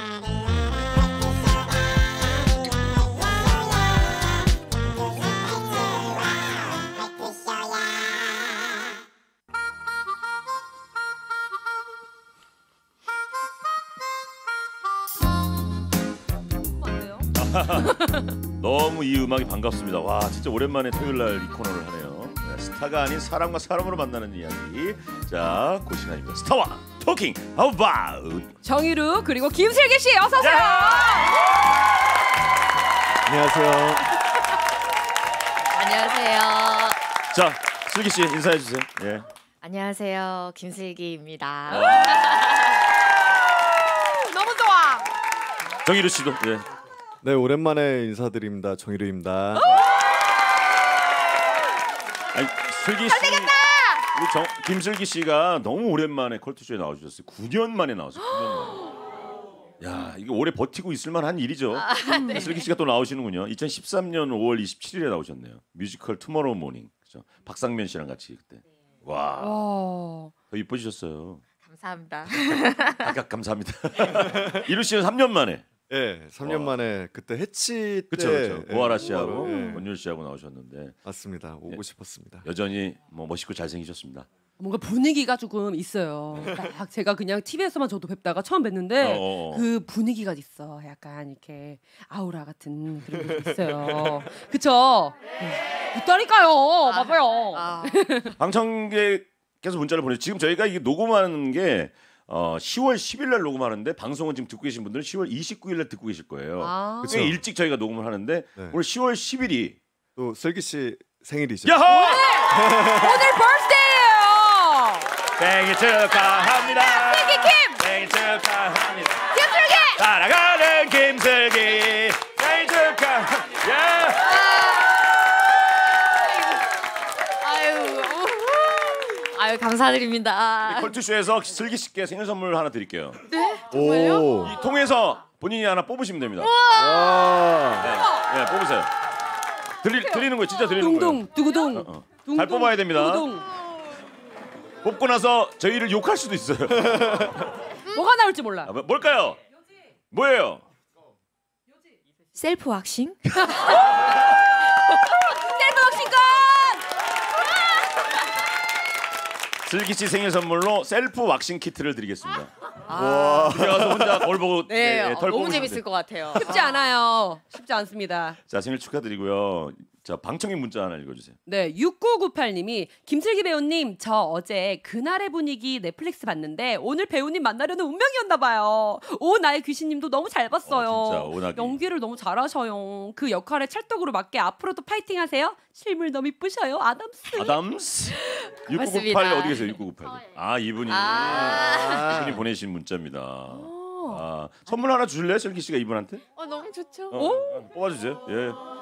아, 너무 이 음악이 반갑습니다. 와 진짜 오랜만에 토요일 날이 코너를 하네요. 사가 아닌 사람과 사람으로 만나는 이야기. 자, 고시간입니다. 스타와 토킹 어바웃. 정유루 그리고 김슬기 씨 어서 오세요. 안녕하세요. 안녕하세요. 자, 슬기 씨 인사해 주세요. 예. 안녕하세요. 김슬기입니다. 아. 너무 좋아. 정유루 씨도 예. 네, 오랜만에 인사드립니다. 정유루입니다. 아니, 슬기 씨. 우리 정, 김슬기 씨가 너무 오랜만에 컬투쇼에 나와주셨어요. 9년 만에 나왔어요. 9년 만에. 야 이거 오래 버티고 있을 만한 일이죠. 아, 네. 음, 슬기 씨가 또 나오시는군요. 2013년 5월 27일에 나오셨네요. 뮤지컬 투모로우 모닝. 그죠? 박상면 씨랑 같이 그때. 네. 와. 오. 더 이뻐지셨어요. 감사합니다. 아까 감사합니다. 이루 씨는 3년 만에 예, 3년 와. 만에 그때 해치 때 그쵸 그쵸 예, 오하라 씨하고 오하라, 예. 권율 씨하고 나오셨는데 맞습니다. 오고 싶었습니다. 여전히 뭐 멋있고 잘생기셨습니다. 뭔가 분위기가 조금 있어요. 딱 제가 그냥 TV에서만 저도 뵙다가 처음 뵀는데 어어. 어, 어. 그 분위기가 있어. 약간 이렇게 아우라 같은 그런 게 있어요. 그쵸? 웃다니까요. 네. 아, 봐봐요. 아. 방청객께서 문자를 보내 지금 저희가 이게 녹음하는 게 어, 10월 10일 날 녹음하는데 방송은 지금 듣고 계신 분들은 10월 29일 날 듣고 계실 거예요. 아~ 그쵸. 일찍 저희가 녹음을 하는데 네. 오늘 10월 10일이 또 슬기 씨 생일이죠. 야호! 네! 오늘 벌스데이예요. 생일 축하합니다. 슬기 김. 생일 축하합니다. 김슬기. 사랑하는 김슬기. 감사드립니다. 컬투쇼에서 슬기 씨께 생일 선물 하나 드릴게요. 네? 정말요? 이 통해서 본인이 하나 뽑으시면 됩니다. 와. 네, 네, 뽑으세요. 드리, 드리는 거예요. 진짜 드리는 거예요. 둥둥 두구둥. 어, 어. 잘 둥둥, 뽑아야 됩니다. 두구둥. 뽑고 나서 저희를 욕할 수도 있어요. 뭐가 나올지 몰라. 아, 뭐, 뭘까요? 뭐예요? 셀프 왁싱? 슬기 씨 생일 선물로 셀프 왁싱 키트를 드리겠습니다. 아. 와, 가서 혼자 덜 보고 네, 예, 예, 어, 너무 재밌을 것 같아요. 쉽지 않아요. 쉽지 않습니다. 자 생일 축하드리고요. 자, 방청객 문자 하나 읽어주세요. 네, 6998님이 김슬기 배우님 저 어제 그날의 분위기 넷플릭스 봤는데 오늘 배우님 만나려는 운명이었나 봐요. 오 나의 귀신님도 너무 잘 봤어요. 어, 진짜 오나 연기를 너무 잘하셔요. 그 역할에 찰떡으로 맞게 앞으로도 파이팅하세요. 실물 너무 이쁘셔요, 아담스. 아담스. 6998 어디 계세요? 6998. 아 이분이 아. 아 이분이 보내신 문자입니다. 아, 선물 하나 줄래요, 슬기 씨가 이분한테? 아 너무 좋죠. 어, 뽑아주세요. 예.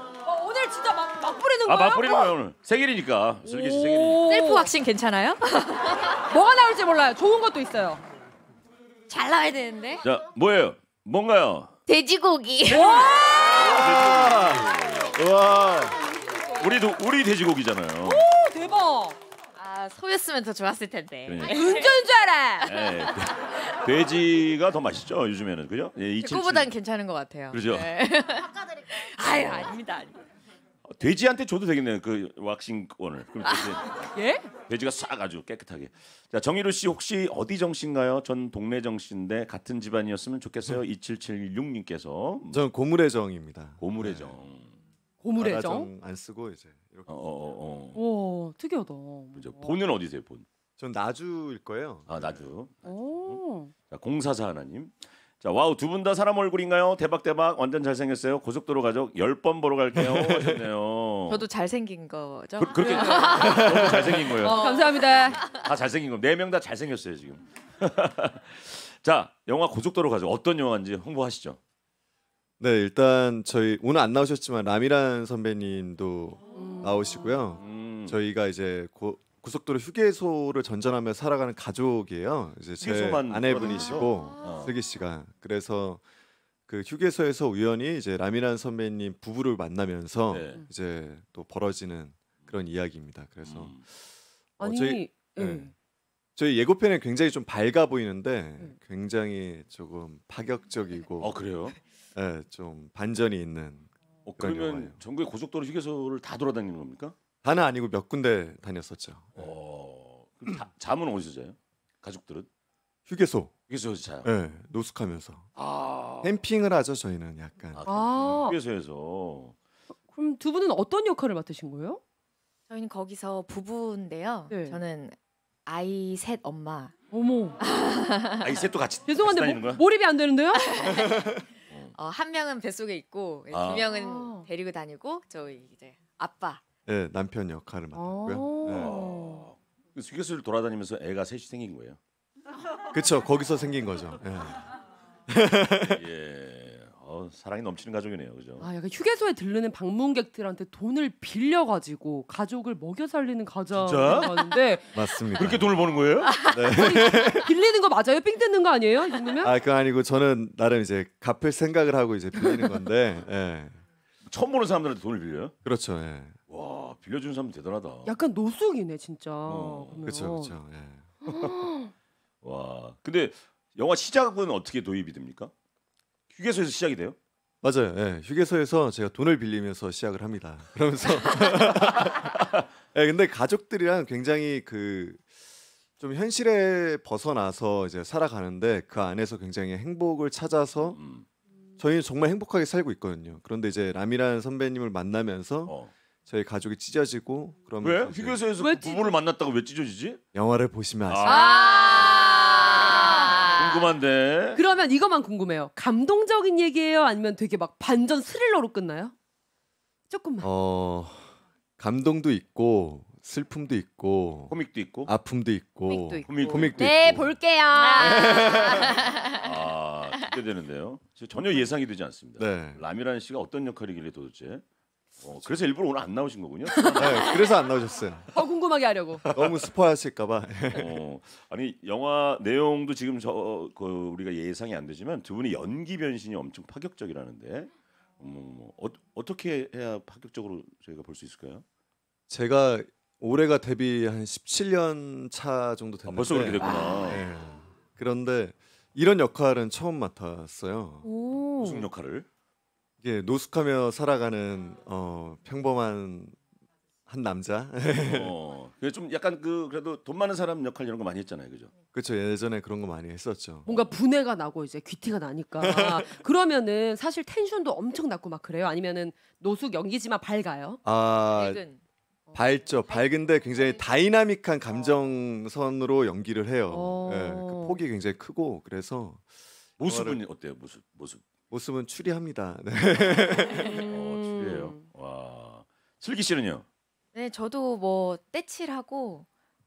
오늘 진짜 막, 막 뿌리는 거야? 아, 아막 뿌리는 거야 오늘 생일이니까 슬기 씨 생일이니까 셀프 왁싱 괜찮아요? 뭐가 나올지 몰라요 좋은 것도 있어요 잘 나와야 되는데 자 뭐예요? 뭔가요? 돼지고기 와 우리도 우리 돼지고기잖아요 오 대박 아, 소였으면 더 좋았을 텐데 은전줄 그러니까. 아, 알아 예, 예. 돼- 지가더 맛있죠 요즘에는 그죠? 예, 그거보단 괜찮은 것 같아요 그렇죠. 네. 아유 아닙니다 아닙니다 돼지한테 줘도 되겠네요. 그 왁싱권을. 아, 돼지, 예? 돼지가 싹 아주 깨끗하게. 자 정희루 씨 혹시 어디 정씨가요전 동네 정씨데 같은 집안이었으면 좋겠어요. 2776님께서 음. 음. 저 고물의 정입니다. 고물의 네. 정. 고물의 정? 안 쓰고 이제 이렇게. 어, 어, 어, 어. 오 특이하다. 그죠. 본은 어디세요? 본. 전 나주일 거예요. 아 나주. 오. 자 공사사 하나님. 자, 와우 두 분 다 사람 얼굴인가요? 대박 대박 완전 잘생겼어요. 고속도로 가족 열 번 보러 갈게요. 하셨네요. 저도 잘생긴 거죠? 그, 렇게 네. 잘생긴 거예요. 어, 감사합니다. 다 잘생긴 거. 네 명 다 잘생겼어요, 지금. 자, 영화 고속도로 가족 어떤 영화인지 홍보하시죠. 네, 일단 저희 오늘 안 나오셨지만 라미란 선배님도 음. 나오시고요. 음. 저희가 이제 고, 고속도로 휴게소를 전전하며 살아가는 가족이에요. 이제 제 아내분이시고 어. 슬기 씨가 그래서 그 휴게소에서 우연히 이제 라미란 선배님 부부를 만나면서 네. 이제 또 벌어지는 그런 이야기입니다. 그래서 음. 어, 아니 어, 저희, 네. 저희 예. 예. 예고편에 굉장히 좀 밝아 보이는데 예. 굉장히 조금 파격적이고 아 그래요? 네, 좀 반전이 있는. 어, 그러면 영화예요. 전국의 고속도로 휴게소를 다 돌아다니는 겁니까? 하나 아니고 몇 군데 다녔었죠. 어, 자, 잠은 어디서 자요? 가족들은? 휴게소. 휴게소에서 자요. 네, 노숙하면서. 아. 캠핑을 하죠 저희는 약간. 아, 아. 휴게소에서. 그럼 두 분은 어떤 역할을 맡으신 거예요? 저희는 거기서 부부인데요. 네. 저는 아이 셋 엄마. 어머. 아이 셋도 같이. 죄송한데 같이 모, 몰입이 안 되는데요? 어. 어, 한 명은 뱃속에 있고 아. 두 명은 아. 데리고 다니고 저희 이제 아빠. 네, 남편 역할을 맡았고요. 어. 그 휴게소를 돌아다니면서 애가 셋이 생긴 거예요. 그쵸 거기서 생긴 거죠. 예. 예. 어, 사랑이 넘치는 가족이네요. 그죠? 아 약간 휴게소에 들르는 방문객들한테 돈을 빌려가지고 가족을 먹여 살리는 가자는데 맞습니다. 그렇게 돈을 버는 거예요? 아, 네. 빌리는 거 맞아요? 삥 뜯는 거 아니에요? 이 정도면? 아, 그 아니고 저는 나름 이제 갚을 생각을 하고 이제 빌리는 건데, 예. 처음 보는 사람들한테 돈을 빌려요? 그렇죠. 예. 와 빌려주는 사람 대단하다. 약간 노숙이네 진짜. 그렇죠 그렇죠. 와 근데 영화 시작은 어떻게 도입이 됩니까? 휴게소에서 시작이 돼요? 맞아요. 예. 휴게소에서 제가 돈을 빌리면서 시작을 합니다. 그러면서 예, 근데 가족들이랑 굉장히 그 좀 현실에 벗어나서 이제 살아가는데 그 안에서 굉장히 행복을 찾아서 음. 저희는 정말 행복하게 살고 있거든요. 그런데 이제 라미라 선배님을 만나면서 어. 저희 가족이 찢어지고 그러 왜? 휴게소에서 그 부부를 만났다고 왜 찢어지지? 영화를 보시면 아세요. 아 궁금한데. 그러면 이것만 궁금해요. 감동적인 얘기예요? 아니면 되게 막 반전 스릴러로 끝나요? 조금만. 어 감동도 있고 슬픔도 있고 코믹도 있고 아픔도 있고 코믹도 있고, 코믹도 있고. 네 볼게요. 아 기대되는데요. 아. 전혀 예상이 되지 않습니다. 네. 라미란 씨가 어떤 역할이길래 도대체? 어, 그래서 일부러 오늘 안 나오신 거군요. 네, 그래서 안 나오셨어요. 더 궁금하게 하려고. 너무 스포하실까봐. 어, 아니 영화 내용도 지금 저 그, 우리가 예상이 안 되지만 두 분이 연기 변신이 엄청 파격적이라는데 음, 뭐, 어, 떻게 해야 파격적으로 저희가 볼 수 있을까요? 제가 올해가 데뷔 한 17년 차 정도 됐는데 아, 벌써 그렇게 됐구나. 아, 네. 그런데 이런 역할은 처음 맡았어요. 무슨 역할을? 이게 노숙하며 살아가는 어, 평범한 한 남자. 어, 좀 약간 그 그래도 돈 많은 사람 역할 이런 거 많이 했잖아요, 그죠? 그렇죠. 예전에 그런 거 많이 했었죠. 뭔가 분해가 나고 이제 귀티가 나니까 그러면은 사실 텐션도 엄청 낮고 막 그래요. 아니면은 노숙 연기지만 밝아요. 아 밝은. 어. 밝죠. 밝은데 굉장히 다이나믹한 어. 감정선으로 연기를 해요. 어. 예, 그 폭이 굉장히 크고 그래서 모습은 어때요? 모습 모습 모습은 추리합니다. 네. 음. 어, 추리해요. 와. 슬기 씨는요? 네, 저도 뭐 때칠하고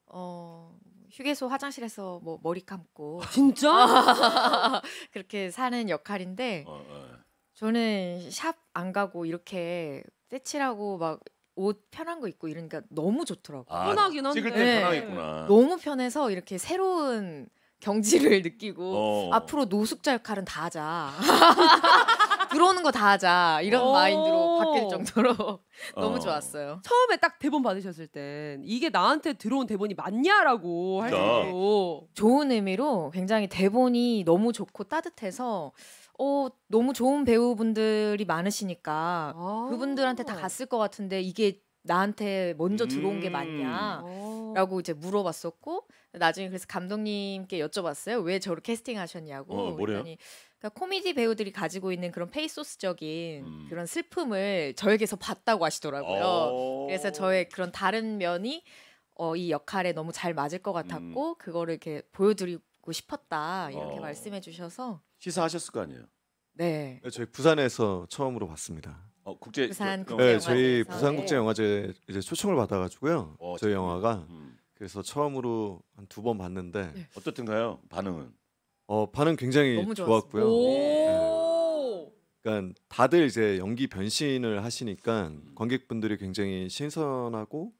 어 휴게소 화장실에서 뭐 머리 감고 아, 진짜 그렇게 사는 역할인데 어, 어. 저는 샵 안 가고 이렇게 때칠하고 막 옷 편한 거 입고 이러니까 너무 좋더라고요. 아, 편하긴 한데. 찍을 때 네. 편하겠구나. 너무 편해서 이렇게 새로운 경지를 느끼고 어. 앞으로 노숙자 역할은 다 하자. 들어오는 거 다 하자 이런 오. 어. 마인드로 바뀔 정도로 너무 어. 좋았어요. 처음에 딱 대본 받으셨을 땐 이게 나한테 들어온 대본이 맞냐라고 할 정도로 좋은 의미로 굉장히 대본이 너무 좋고 따뜻해서 어 너무 좋은 배우분들이 많으시니까 아. 그분들한테 다 갔을 것 같은데 이게 나한테 먼저 들어온 게 음. 맞냐라고 어. 이제 물어봤었고 나중에 그래서 감독님께 여쭤봤어요. 왜 저를 캐스팅하셨냐고. 어, 뭐래요? 그러니까 코미디 배우들이 가지고 있는 그런 페이소스적인 음. 그런 슬픔을 저에게서 봤다고 하시더라고요. 어. 그래서 저의 그런 다른 면이 어, 이 역할에 너무 잘 맞을 것 같았고 음. 그거를 이렇게 보여드리고 싶었다 이렇게 어. 말씀해 주셔서 시사하셨을 거 아니에요. 네. 네 저희 부산에서 처음으로 봤습니다. 어, 국제 부산 네, 저희 부산국제영화제 네. 이제 초청을 받아가지고요. 어, 저희 영화가 음. 그래서 처음으로 한 두 번 봤는데 네. 어떻든가요? 반응은? 어 반응 굉장히 좋았어요. 좋고요 네. 그러니까 다들 이제 연기 변신을 하시니까 음. 관객분들이 굉장히 신선하고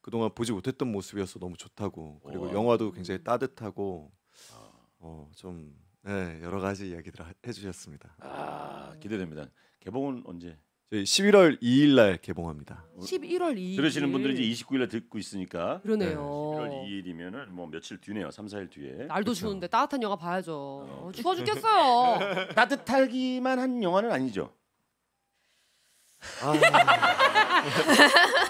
그동안 보지 못했던 모습이어서 너무 좋다고 그리고 와. 영화도 굉장히 따뜻하고 아. 어좀 네, 여러 가지 이야기들 해주셨습니다. 아 기대됩니다. 개봉은 언제? 저희 11월 2일 날 개봉합니다. 11월 어, 2일 들으시는 분들이 이제 29일 날 듣고 있으니까 그러네요. 11월 2일이면은 뭐 며칠 뒤네요. 3, 4일 뒤에. 날도 그렇 추운데 따뜻한 영화 봐야죠. 어. 어 추워 죽겠어요. 따뜻하기만 한 영화는 아니죠. 아...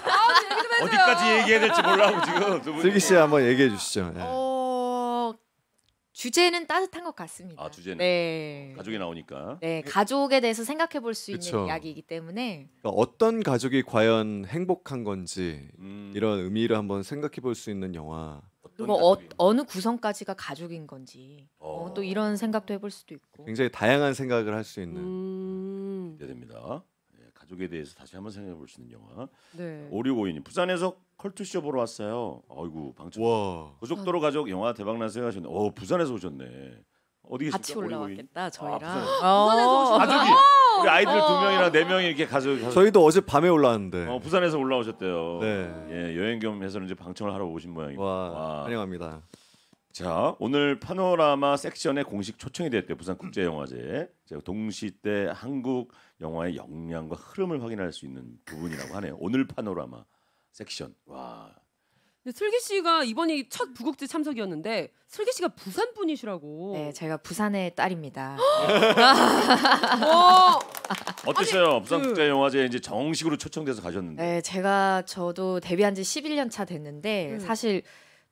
아 어디까지 얘기해야 될지 몰라고 지금 슬기 씨 한번 얘기해 주시죠. 네. 어... 주제는 따뜻한 것 같습니다. 아 주제는 네. 가족이 나오니까. 네, 네 가족에 대해서 생각해 볼 수 있는 이야기이기 때문에 그러니까 어떤 가족이 과연 행복한 건지 음. 이런 의미를 한번 생각해 볼 수 있는 영화. 그 어, 어느 구성까지가 가족인 건지 어. 어, 또 이런 생각도 해볼 수도 있고. 굉장히 다양한 생각을 할 수 있는. 음. 음. 됩니다. 네, 예, 가족에 대해서 다시 한번 생각해 볼 수 있는 영화. 네. 오류오인 부산에서 컬투쇼 보러 왔어요. 아이고 방청. 와. 고속도로 가족 영화 대박 나세요 하셨네. 어 부산에서 오셨네. 어디 계십니까? 같이 올라왔겠다 아, 저희랑. 아, 부산. 에서 오셨 가족이 우리 어. 아이들 두 명이나 네 명이 이렇게 가족. 가족. 저희도 어제 밤에 올라왔는데. 어 부산에서 올라오셨대요. 네. 예 여행 겸해서 이제 방청을 하러 오신 모양이고. 와, 와. 환영합니다. 자 오늘 파노라마 섹션에 공식 초청이 됐대 부산국제영화제 동시대 한국 영화의 역량과 흐름을 확인할 수 있는 부분이라고 하네요 오늘 파노라마 섹션. 와. 근데 슬기 씨가 이번이 첫 부국제 참석이었는데 슬기 씨가 부산 분이시라고. 네, 제가 부산의 딸입니다. 와. 어땠어요? 부산국제영화제에 그 이제 정식으로 초청돼서 가셨는데. 네, 제가 저도 데뷔한 지 11년 차 됐는데 음. 사실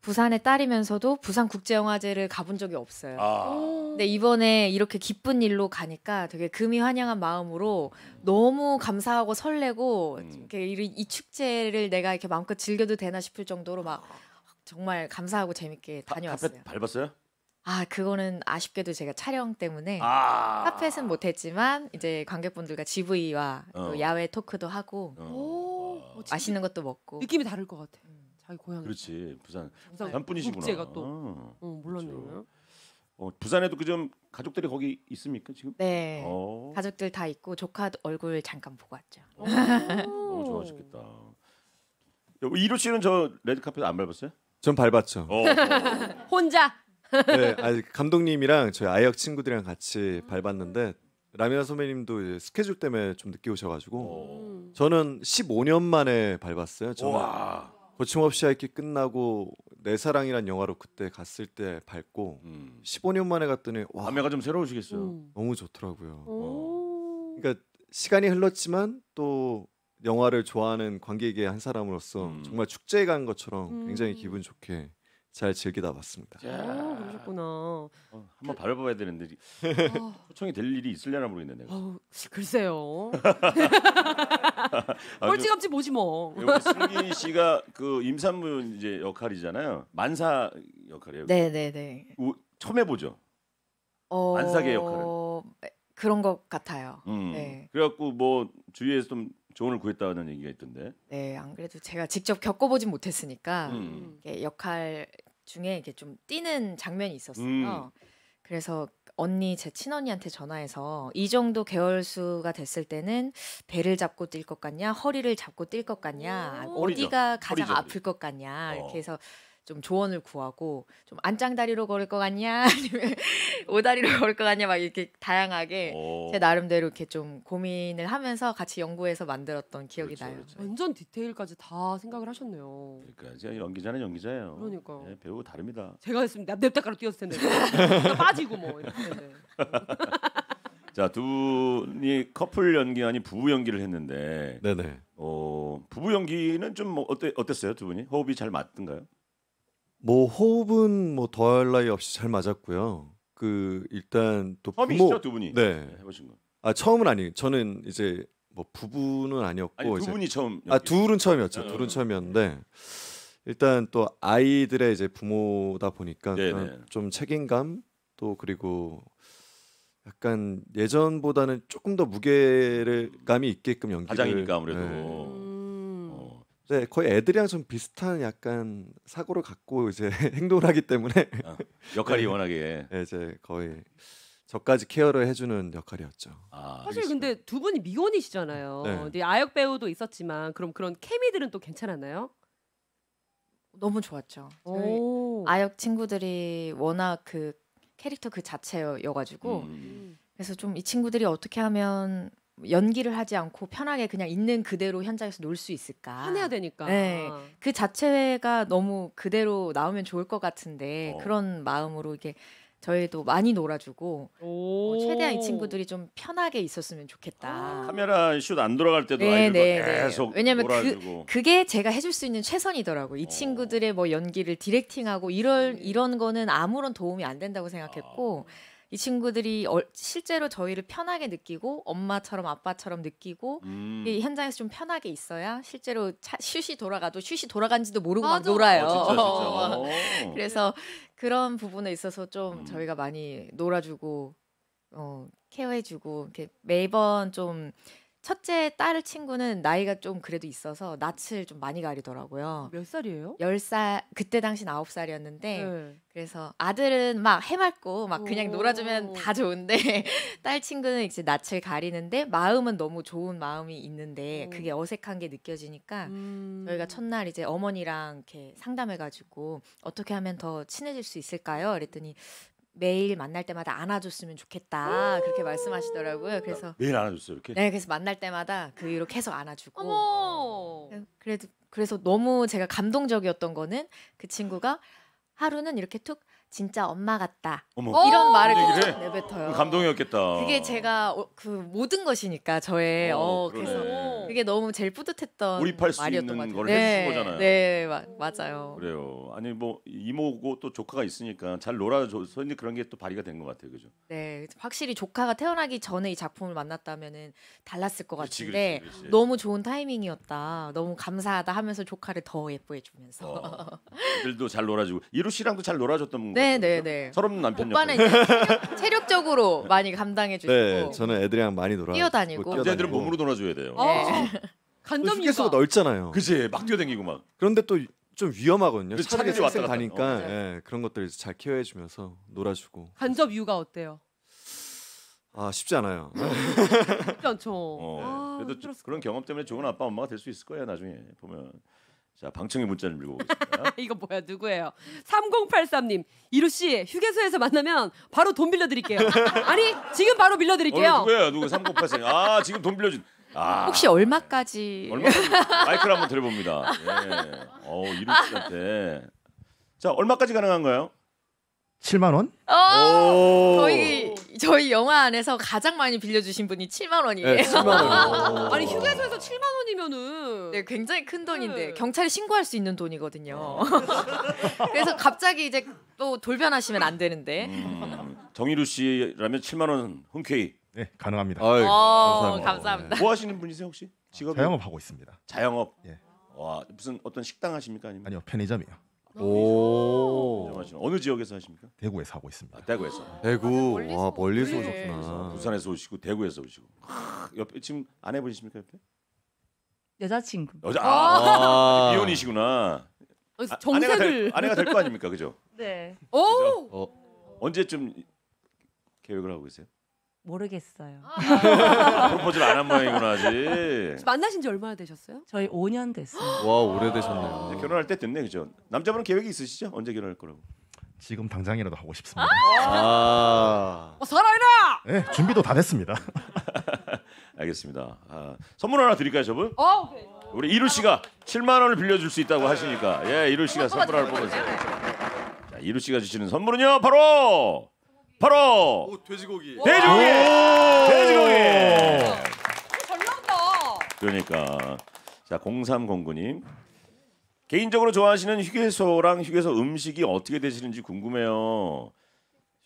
부산의 딸이면서도 부산 국제영화제를 가본 적이 없어요. 아. 근데 이번에 이렇게 기쁜 일로 가니까 되게 금이 환영한 마음으로 너무 감사하고 설레고 음. 이렇게 이 축제를 내가 이렇게 마음껏 즐겨도 되나 싶을 정도로 막 정말 감사하고 재밌게 다녀왔어요. 카, 밟았어요? 아 그거는 아쉽게도 제가 촬영 때문에 아~ 카펫은 못했지만 이제 관객분들과 GV와 어. 야외 토크도 하고 어. 어 맛있는 것도 먹고 느낌이 다를 것 같아요. 자기 고향. 그렇지 부산. 부산 부산뿐이시구나. 국제가 또. 어, 어 몰랐네요. 그렇죠. 어, 부산에도 그좀 가족들이 거기 있습니까 지금? 네. 어. 가족들 다 있고 조카 얼굴 잠깐 보고 왔죠. 너무 어. 어, 좋아하셨겠다. 이로 씨는 저 레드 카펫 안 밟았어요? 전 밟았죠. 어, 혼자. 네, 아니, 감독님이랑 저희 아역 친구들이랑 같이 밟았는데 라미나 선배님도 스케줄 때문에 좀 늦게 오셔가지고 어. 저는 15년 만에 밟았어요. 저는 거침없이 이렇게 끝나고 내 사랑이란 영화로 그때 갔을 때 밟고 음. 15년 만에 갔더니 와 감회가 좀 새로우시겠어요. 음. 너무 좋더라고요. 어. 그러니까 시간이 흘렀지만 또 영화를 좋아하는 관객의 한 사람으로서 음. 정말 축제에 간 것처럼 굉장히 음. 기분 좋게 잘 즐기다 왔습니다. 오, 어, 그러셨구나. 어, 한번 그 바라봐야 되는데 어. 초청이 될 일이 있을려나 모르겠네 내가. 어, 글쎄요. 꼴찌감치 보지 뭐. 여기 슬기 씨가 그 임산부 이제 역할이잖아요. 만사 역할이에요. 네네네. 네, 네. 우- 처음 해보죠. 어, 만삭의 역할을. 그런 것 같아요. 음. 네. 그래갖고 뭐 주위에서 좀 조언을 구했다는 얘기가 있던데. 네, 안 그래도 제가 직접 겪어보진 못했으니까 음. 역할 중에 이게 좀 뛰는 장면이 있었어요. 음. 그래서 언니 제 친언니한테 전화해서 이 정도 개월 수가 됐을 때는 배를 잡고 뛸 것 같냐 허리를 잡고 뛸 것 같냐 어디가 가장 허리죠. 아플 것 같냐 어. 이렇게 해서 좀 조언을 구하고 좀 안짱다리로 걸을 것 같냐 아니면 오다리로 걸을 것 같냐 막 이렇게 다양하게 오. 어. 제 나름대로 이렇게 좀 고민을 하면서 같이 연구해서 만들었던 기억이 그렇죠, 나요. 그렇죠. 완전 디테일까지 다 생각을 하셨네요. 그러니까 제가 연기자는 연기자예요. 그러니까 네, 배우 다릅니다. 제가 했으면 냅냅딱가로 뛰었을 텐데 그러니까 빠지고 뭐 이렇게. 자, 두 분이 커플 연기 아닌 부부 연기를 했는데 네네. 어, 부부 연기는 좀 뭐 어때 어땠어요, 두 분이? 호흡이 잘 맞던가요? 뭐 호흡은 뭐 더할 나위 없이 잘 맞았고요. 그 일단 또 부모 처음이시죠 두 분이 네. 네 해보신 거. 아 처음은 아니에요. 저는 이제 뭐 부부는 아니었고 아니, 두 이제- 처음 아 둘은 처음이었죠. 어. 둘은 아. 처음이었는데 일단 또 아이들의 이제 부모다 보니까 네네. 네. 좀 책임감 또 그리고 약간 예전보다는 조금 더 무게감이 를 있게끔 연기를 가장이니까 아무래도 네. 네, 거의 애들이랑 좀 비슷한 약간 사고를 갖고 이제 행동을 하기 때문에 아, 역할이 네, 워낙에 네, 이제 거의 저까지 케어를 해주는 역할이었죠. 아, 사실 알겠습니다. 근데 두 분이 미혼이시잖아요. 네. 아역 배우도 있었지만 그럼 그런 케미들은 또 괜찮았나요? 너무 좋았죠. 아역 친구들이 워낙 그 캐릭터 그 자체여가지고 음. 음. 그래서 좀 이 친구들이 어떻게 하면 연기를 하지 않고 편하게 그냥 있는 그대로 현장에서 놀 수 있을까? 해야 되니까. 네, 그 자체가 너무 그대로 나오면 좋을 것 같은데 어. 그런 마음으로 이게 저희도 많이 놀아주고 어, 최대한 이 친구들이 좀 편하게 있었으면 좋겠다. 아, 카메라 슛안 돌아갈 때도 네, 네, 네, 계속 왜냐면 그, 그게 제가 해줄 수 있는 최선이더라고이 어. 친구들의 뭐 연기를 디렉팅하고 이런 음. 이런 거는 아무런 도움이 안 된다고 생각했고. 아. 이 친구들이 어, 실제로 저희를 편하게 느끼고 엄마처럼 아빠처럼 느끼고 음. 이 현장에서 좀 편하게 있어야 실제로 차, 슛이 돌아가도 슛이 돌아간지도 모르고 맞아. 막 놀아요. 어, 진짜, 진짜. 어. 그래서 그런 부분에 있어서 좀 음. 저희가 많이 놀아주고 어, 케어해주고 이렇게 매번 좀 첫째 딸 친구는 나이가 좀 그래도 있어서 낯을 좀 많이 가리더라고요. 몇 살이에요? 10살, 그때 당시 9살이었는데, 네. 그래서 아들은 막 해맑고 막 그냥 놀아주면 다 좋은데, 딸 친구는 이제 낯을 가리는데, 마음은 너무 좋은 마음이 있는데, 오. 그게 어색한 게 느껴지니까, 음. 저희가 첫날 이제 어머니랑 이렇게 상담해가지고, 어떻게 하면 더 친해질 수 있을까요? 그랬더니, 매일 만날 때마다 안아줬으면 좋겠다 그렇게 말씀하시더라고요. 그래서 매일 안아줬어요 이렇게. 네, 그래서 만날 때마다 그 위로 계속 안아주고. 어머. 네, 그래도 그래서 너무 제가 감동적이었던 거는 그 친구가 하루는 이렇게 툭 진짜 엄마 같다. 어머. 이런 말을 얘기를 해? 내뱉어요. 감동이었겠다. 그게 제가 어, 그 모든 것이니까 저의 어, 어, 그래서 그게 너무 제일 뿌듯했던 몰입할 수 말이었던 있는 것 같아요. 거 네. 거잖아요. 네, 마, 맞아요. 그래요. 아니 뭐 이모고 또 조카가 있으니까 잘 놀아줘서 이제 그런 게 또 발휘가 된 것 같아요, 그죠? 네, 확실히 조카가 태어나기 전에 이 작품을 만났다면은 달랐을 것 같은데 그렇지, 그렇지. 너무 좋은 타이밍이었다. 너무 감사하다 하면서 조카를 더 예뻐해 주면서. 어, 들도 잘 놀아주고 이루 씨랑도 잘 놀아줬던 네네네. 네. 네, 그렇죠? 네. 서럽는 남편 오빠는 이제 체력, 체력적으로 네. 많이 감당해 주시고. 네, 저는 애들이랑 많이 놀아. 뛰어다니고. 남자들은 몸으로 놀아줘야 돼요. 어. 네. 간접 휴게소가 넓잖아요. 그지 막 뛰어다니고 막. 그런데 또 좀 위험하거든요. 차라리 왔다 갔다 가니까 어. 예, 그런 것들을 잘 케어해주면서 놀아주고. 간접 유가 어때요? 아 쉽지 않아요. 쉽지 않죠. 어, 아, 그래도 그런 경험 때문에 좋은 아빠 엄마가 될 수 있을 거예요 나중에 보면. 자, 방청의 문자를 읽어보겠습니다. 이거 뭐야? 누구예요? 3083님. 이루 씨, 휴게소에서 만나면 바로 돈 빌려 드릴게요. 아니, 지금 바로 빌려 드릴게요. 누구야? 누구 3 0 8 3 아, 지금 돈 빌려 준. 아, 혹시 얼마까지? 얼마까지? 마이크를 한번 들어봅니다. 예. 어, 이루 씨한테. 자, 얼마까지 가능한가요? 7만 원? 어, 오~ 거의 저희 영화 안에서 가장 많이 빌려주신 분이 7만 원이에요. 네, 7만 원. 아니 휴게소에서 7만 원이면은 네 굉장히 큰 돈인데 네. 경찰에 신고할 수 있는 돈이거든요. 네. 그래서 갑자기 이제 또 돌변하시면 안 되는데. 음, 정희루 씨라면 7만 원 흔쾌히 네 가능합니다. 아유, 오, 어, 감사합니다. 감사합니다. 뭐 하시는 분이세요 혹시? 직업 자영업 하고 있습니다. 자영업. 예. 와 무슨 어떤 식당 하십니까 아니면? 아니요 편의점이요. 오. 어느 지역에서 하십니까? 대구에 사고 있습니다. 아, 대구에서. 아, 대구. 멀리서 와, 멀리서 오셨 오셨구나. 부산에서 오시고 대구에서 오시고. 옆에 지금 아내 분이십니까 옆에? 여자친구. 여자 아, 아. 아. 미혼이시구나. 어, 아, 아내가 될정될 아닙니까 그죠? 네. 오. 어. 언제쯤 계획을 하고 계세요? 모르겠어요. 아, 아, 아. 프로안한 모양이구나 아직. 만나신 지 얼마나 되셨어요? 저희 5년 됐어요. 와 오래되셨네요. 이 결혼할 때 됐네 그죠? 남자분은 계획이 있으시죠? 언제 결혼할 거라고? 지금 당장이라도 하고 싶습니다. 아, 어, 살아라! 네, 준비도 다 됐습니다. 알겠습니다. 아, 선물 하나 드릴까요, 저분? 어, 오케이. 우리 이루 씨가 7만 원을 빌려줄 수 있다고 하시니까 예, 이루 씨가 선물 하나 뽑았어요. 자, 이루 씨가 주시는 선물은요, 바로 바로 오, 돼지고기. 돼지고기. 돼지고기. 잘나다 그러니까 자 0309님 개인적으로 좋아하시는 휴게소랑 휴게소 음식이 어떻게 되시는지 궁금해요.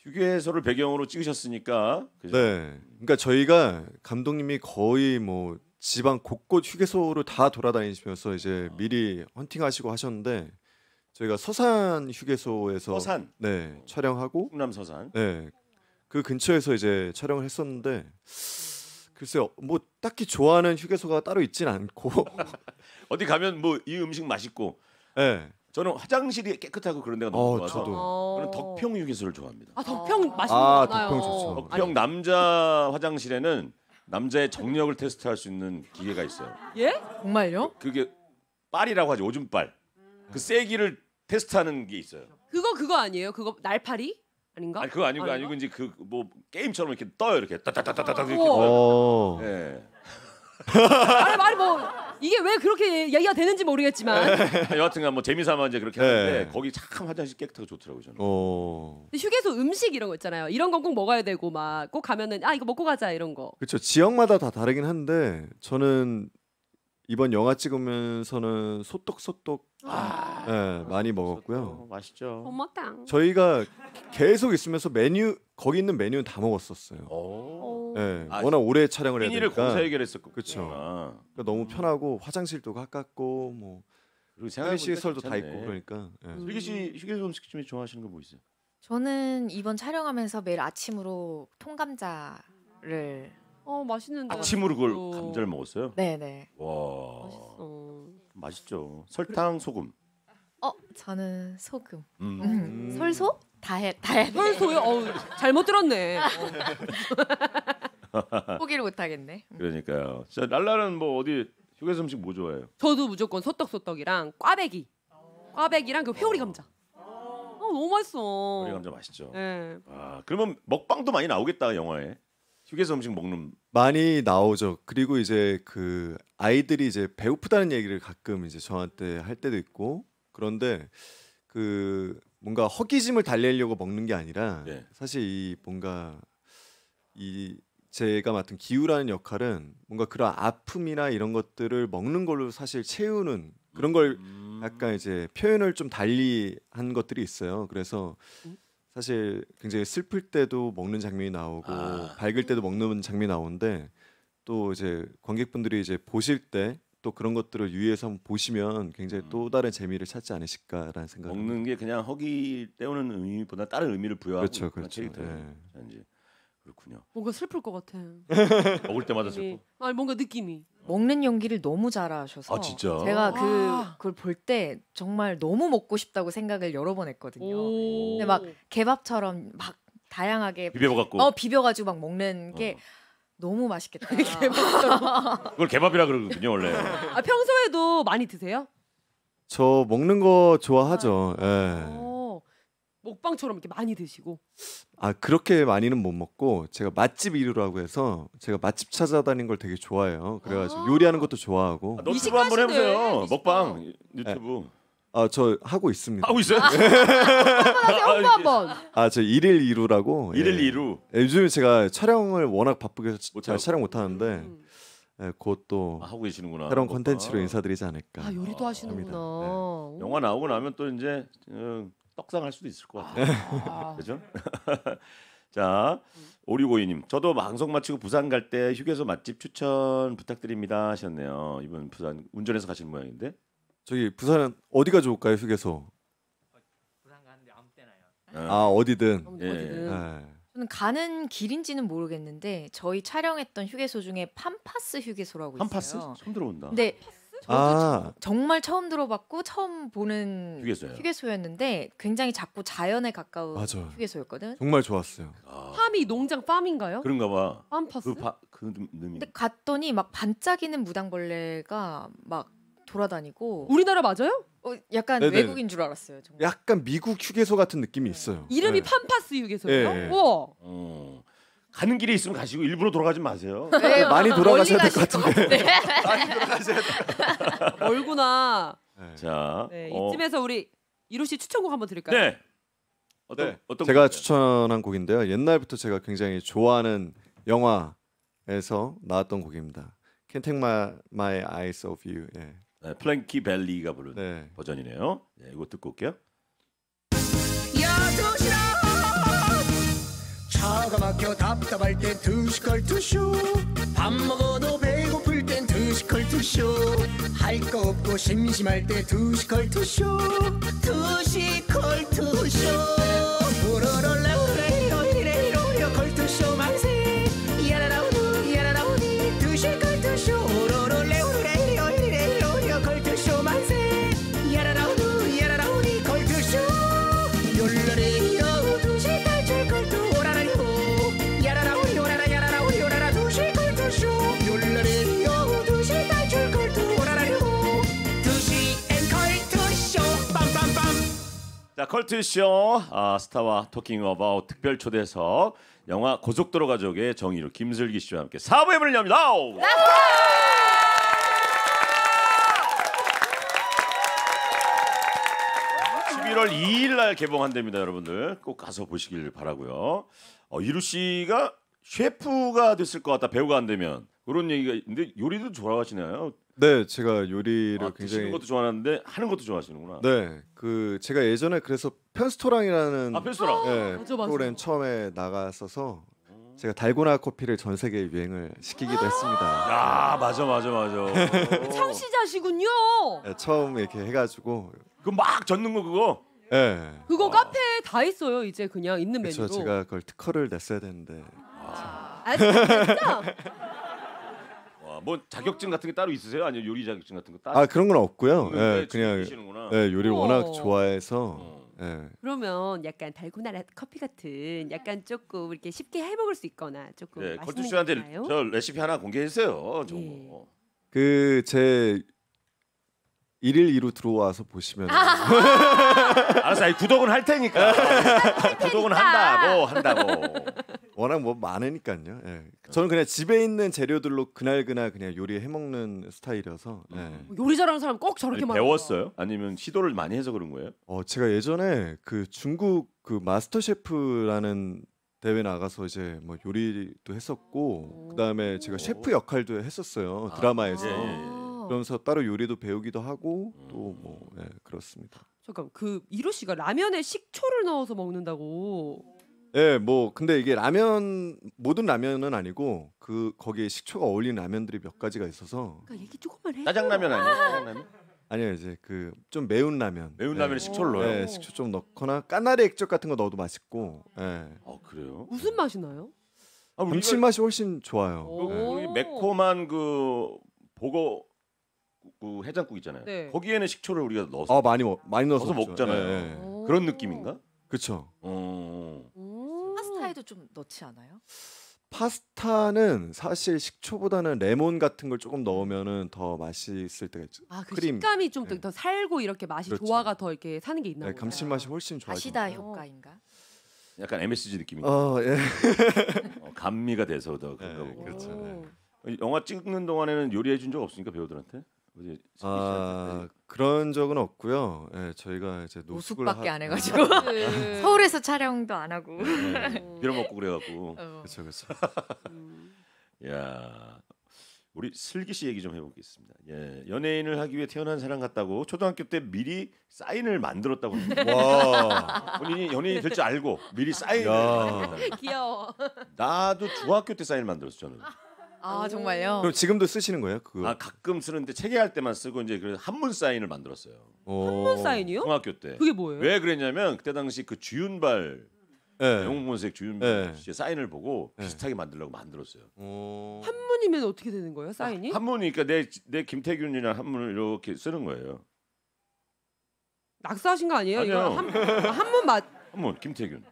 휴게소를 배경으로 찍으셨으니까. 그죠? 네. 그러니까 저희가 감독님이 거의 뭐 지방 곳곳 휴게소를 다 돌아다니시면서 이제 미리 헌팅하시고 하셨는데 저희가 서산 휴게소에서 서산 네 어, 촬영하고 충남 서산 네그 근처에서 이제 촬영을 했었는데 글쎄 어, 뭐 딱히 좋아하는 휴게소가 따로 있진 않고 어디 가면 뭐 이 음식 맛있고 네. 저는 화장실이 깨끗하고 그런 데가 너무 어, 좋아서 저도. 저는 덕평 휴게소를 좋아합니다. 아 덕평 아, 맛있는 아, 많아요. 덕평 좋죠. 덕평 남자 화장실에는 남자의 정력을 테스트할 수 있는 기계가 있어요. 예? 정말요? 그게 빨이라고 하죠. 오줌빨. 그 세기를 테스트하는 게 있어요. 그거 그거 아니에요? 그거 날파리? 아닌가? 아니 그거 아니고 아닌가? 아니고 이제 그 뭐 게임처럼 이렇게 떠요 이렇게 따따따따따 이렇게. 오. 어. 어. 예. 네. 아 말이 뭐 이게 왜 그렇게 얘기가 되는지 모르겠지만 예. 여하튼간 뭐 재미삼아 이제 그렇게 하는데 네. 거기 참 화장실 깨끗하고 좋더라고요 저는. 오. 어. 근데 휴게소 음식 이런 거 있잖아요. 이런 건꼭 먹어야 되고 막 꼭 가면은 아 이거 먹고 가자 이런 거. 그렇죠. 지역마다 다 다르긴 한데 저는 이번 영화 찍으면서는 소떡소떡 아, 예, 많이 먹었고요. 맛있죠. 고맙당. 저희가 계속 있으면서 메뉴 거기 있는 메뉴는 다 먹었었어요. 오. 예, 아, 워낙 오래 촬영을 해야 삐니를 되니까 공사 해결했었고. 그쵸. 아. 그러니까 너무 편하고 화장실도 가깝고 뭐 그리고 생활 시설도 다 있고 그러니까 슬기 예. 음. 씨 휴게소 음식 중에 좋아하시는 거 뭐 있어요? 저는 이번 촬영하면서 매일 아침으로 통감자를 어 맛있는데. 아침으로 그걸 어. 감자를 먹었어요? 네네. 와. 맛있어. 맛있죠. 설탕, 소금. 어 저는 소금. 음. 음. 음. 설소? 다해 다해. 설소요? 어 잘못 들었네. 어. 포기를 못 하겠네. 음. 그러니까요. 진짜 랄라는 뭐 어디 휴게소 음식 뭐 좋아해요? 저도 무조건 소떡소떡이랑 꽈배기. 꽈배기랑 그 회오리 어. 감자. 어, 너무 맛있어. 회오리 감자 맛있죠. 네. 아, 그러면 먹방도 많이 나오겠다 영화에. 휴게소 음식 먹는 많이 나오죠. 그리고 이제 그 아이들이 이제 배고프다는 얘기를 가끔 이제 저한테 할 때도 있고 그런데 그 뭔가 허기짐을 달래려고 먹는 게 아니라 네. 사실 이 뭔가 이 제가 맡은 기우라는 역할은 뭔가 그런 아픔이나 이런 것들을 먹는 걸로 사실 채우는 그런 걸 음. 약간 이제 표현을 좀 달리 한 것들이 있어요. 그래서 음. 사실 굉장히 슬플 때도 먹는 장면이 나오고 아. 밝을 때도 먹는 장면이 나오는데 또 이제 관객분들이 이제 보실 때 또 그런 것들을 유의해서 한번 보시면 굉장히 또 음. 다른 재미를 찾지 않으실까라는 생각. 먹는 게 그냥 허기 때우는 의미보다 다른 의미를 부여하고 그렇죠, 그렇죠. 캐릭터. 예. 그렇군요. 뭔가 슬플 것 같아. 먹을 때마다 슬퍼. 아니 뭔가 느낌이. 먹는 연기를 너무 잘하셔서 아, 진짜? 제가 아. 그 그걸 볼 때 정말 너무 먹고 싶다고 생각을 여러 번 했거든요. 근데 막 개밥처럼 막 다양하게 비벼갖고 어 비벼가지고 막 먹는 어. 게 어. 너무 맛있겠다. 개밥. 그걸 개밥이라 그러거든요 원래. 아 평소에도 많이 드세요? 저 먹는 거 좋아하죠. 아. 예. 아. 먹방처럼 이렇게 많이 드시고 아 그렇게 많이는 못 먹고 제가 맛집 이루라고 해서 제가 맛집 찾아다닌 걸 되게 좋아해요 그래가지고 아 요리하는 것도 좋아하고 아, 너튜브 한번 해보세요 먹방 네. 유튜브 아저 하고 있습니다 하고 있어요? 아, 한번 아, 한번 아저 일일 이루라고 일일 예, 예. 이루 예, 요즘 에 제가 촬영을 워낙 바쁘게 해서 잘 촬영 못 하는데 음. 음. 예, 곧또 아, 하고 계시는구나 새로운 텐츠로 인사드리지 않을까 아 요리도 아, 하시는구나 네. 영화 나오고 나면 또 이제 음, 떡상할 수도 있을 것 같아요. 아. 그죠? 자, 오류고이님, 저도 방송 마치고 부산 갈 때 휴게소 맛집 추천 부탁드립니다 하셨네요. 이번 부산 운전해서 가신 모양인데. 저기 부산은 어디가 좋을까요 휴게소? 부산 가는데 아무 때나요. 아 어디든. 예. 어디든. 예. 저는 가는 길인지는 모르겠는데 저희 촬영했던 휴게소 중에 팜파스 휴게소라고 있어요. 한파스? 처음 들어본다. 근데 네. 저도 아. 정말 처음 들어봤고 처음 보는 휴게소요. 휴게소였는데 굉장히 작고 자연에 가까운 맞아 휴게소였거든. 정말 좋았어요. 아. 팜이 농장 팜인가요? 그런가 봐. 팜파스. 그, 그 근데 갔더니 막 반짝이는 무당벌레가 막 돌아다니고 우리나라 맞아요? 어, 약간 네네. 외국인 줄 알았어요. 정말. 약간 미국 휴게소 같은 느낌이 음. 있어요. 이름이 네. 팜파스 휴게소예요? 네. 와. 어. 가는 길에 있으면 가시고 일부러 돌아가지 마세요. 네, 어, 네 많이 돌아가셔야 될 것 같은데. 네. 많이 돌아가셔야 될 얼구나. 네. 자, 네, 어. 이쯤에서 우리 이루 씨 추천곡 한번 들을까요? 네. 어떤 네. 어떤 제가 곡인가요? 추천한 곡인데요. 옛날부터 제가 굉장히 좋아하는 영화에서 나왔던 곡입니다. Can't Take My, My Eyes Off You. 예. 네, 플랭키 벨리가 부른 네. 버전이네요. 네, 이거 듣고 올게요. 차가 막혀 답답할 땐 투시컬 투쇼 밥 먹어도 배고플 땐 투시컬 투쇼 할 거 없고 심심할 때 투시컬 투쇼 투시컬 투쇼 우로롤레 컬트쇼 아, 스타와 토킹 어바웃 특별 초대석 영화 고속도로 가족의 정의로 김슬기 씨와 함께 사부의 문을 엽니다. 11월 2일 날 개봉한답니다, 여러분들. 꼭 가서 보시길 바라고요. 어, 이루 씨가 셰프가 됐을 것 같다. 배우가 안 되면 그런 얘기가 있는데 요리도 좋아하시나요? 네, 제가 요리를 아, 굉장히 것도 좋아하는데 하는 것도 좋아하시는구나. 네, 그 제가 예전에 그래서 편스토랑이라는 아, 편스토랑. 네, 아, 맞아, 맞아. 프로그램 처음에 나갔어서 음. 제가 달고나 커피를 전 세계에 유행을 시키기도 아! 했습니다. 아 맞아, 맞아, 맞아. 네. 창시자시군요. 네, 처음 이렇게 해가지고 그막 젓는 거 그거. 예. 네. 그거 아. 카페에 다 있어요. 이제 그냥 있는 메뉴로. 제가 그걸 특허를 냈어야 되는데. 아, 아 진짜? 뭐 자격증 같은 게 따로 있으세요? 아니면 요리 자격증 같은 거 따로? 아 그런 건 없고요. 예, 그냥 예, 요리를 우 워낙 좋아해서 어. 예. 그러면 약간 달고나 커피 같은 약간 조금 이렇게 쉽게 해 먹을 수 있거나 조금 네, 예, 건주 맛있는 씨한테 요저 레시피 하나 공개해주세요저 예. 그제 1일 2루 들어와서 보시면 아. 알았어 아니, 구독은 할 테니까 구독은 한다고 뭐, 한다고 워낙 뭐 많으니까요. 예. 그러니까. 저는 그냥 집에 있는 재료들로 그날 그날 그냥 요리 해 먹는 스타일이어서 예. 어, 뭐 요리 잘하는 사람 꼭 저렇게 아니, 많아. 배웠어요? 아니면 시도를 많이 해서 그런 거예요? 어 제가 예전에 그 중국 그 마스터 셰프라는 대회 나가서 이제 뭐 요리도 했었고 그다음에 제가 셰프 역할도 했었어요 아. 드라마에서. 아, 예, 예. 예. 그러면서 따로 요리도 배우기도 하고 또뭐 음. 예, 그렇습니다. 잠깐 그 이루 씨가 라면에 식초를 넣어서 먹는다고. 예, 뭐 근데 이게 라면 모든 라면은 아니고 그 거기에 식초가 어울리는 라면들이 몇 가지가 있어서 그러니까 얘기 조금만 해. 짜장라면 아니에 짜장라면? 아니요 이제 그 좀 매운 라면. 매운 라면에 예. 식초를 넣어요. 예, 식초 좀 넣거나 까나리 액젓 같은 거 넣어도 맛있고. 예. 아 그래요? 무슨 맛이 나요? 아, 감칠맛이 훨씬 좋아요. 그 매콤한 그 보고 국 그 해장국 있잖아요. 네. 거기에는 식초를 우리가 넣어서 아 많이 많이 넣어서, 넣죠 먹잖아요. 예, 예. 그런 느낌인가? 그렇죠. 어. 파스타에도 좀 넣지 않아요? 파스타는 사실 식초보다는 레몬 같은 걸 조금 넣으면은 더 맛있을 때가 있죠. 아, 그 크림. 식감이 좀더 예. 살고 이렇게 맛이 그렇죠. 조화가 더 이렇게 사는 게 있나 예, 보다. 감칠맛이 훨씬 좋아요. 아시다 효과인가? 약간 MSG 느낌이. 어, 예. 어, 감미가 돼서 더 그런가 보고. 그렇죠. 예. 영화 찍는 동안에는 요리해 준적 없으니까 배우들한테? 어디 아 그런 적은 없고요. 네, 저희가 이제 뭐 노숙밖에 하... 안 음. 해가지고 네. 서울에서 촬영도 안 하고 네, 빌어먹고 그래갖고 그렇죠 그렇죠. 야 우리 슬기 씨 얘기 좀 해보겠습니다. 예, 연예인을 하기 위해 태어난 사람 같다고 초등학교 때 미리 사인을 만들었다고. 와, 본인이 연예인 될줄 알고 미리 사인. 귀여워. 나도 중학교 때 사인 을 만들었어 저는. 아 정말요? 그럼 지금도 쓰시는 거예요? 그거? 아 가끔 쓰는데 체계할 때만 쓰고 이제 그 한문 사인을 만들었어요. 한문 사인이요? 중학교 때. 그게 뭐예요? 왜 그랬냐면 그때 당시 그 주윤발 네. 예. 영문색 주윤발 네. 씨의 사인을 보고 예. 비슷하게 만들려고 만들었어요. 오. 한문이면 어떻게 되는 거예요? 사인이? 아, 한문이니까 그러니까 내 내 김태균이랑 한문을 이렇게 쓰는 거예요. 낙서하신 거 아니에요? 아니요. 이거 한, 아, 한문 맞. 한문 김태균.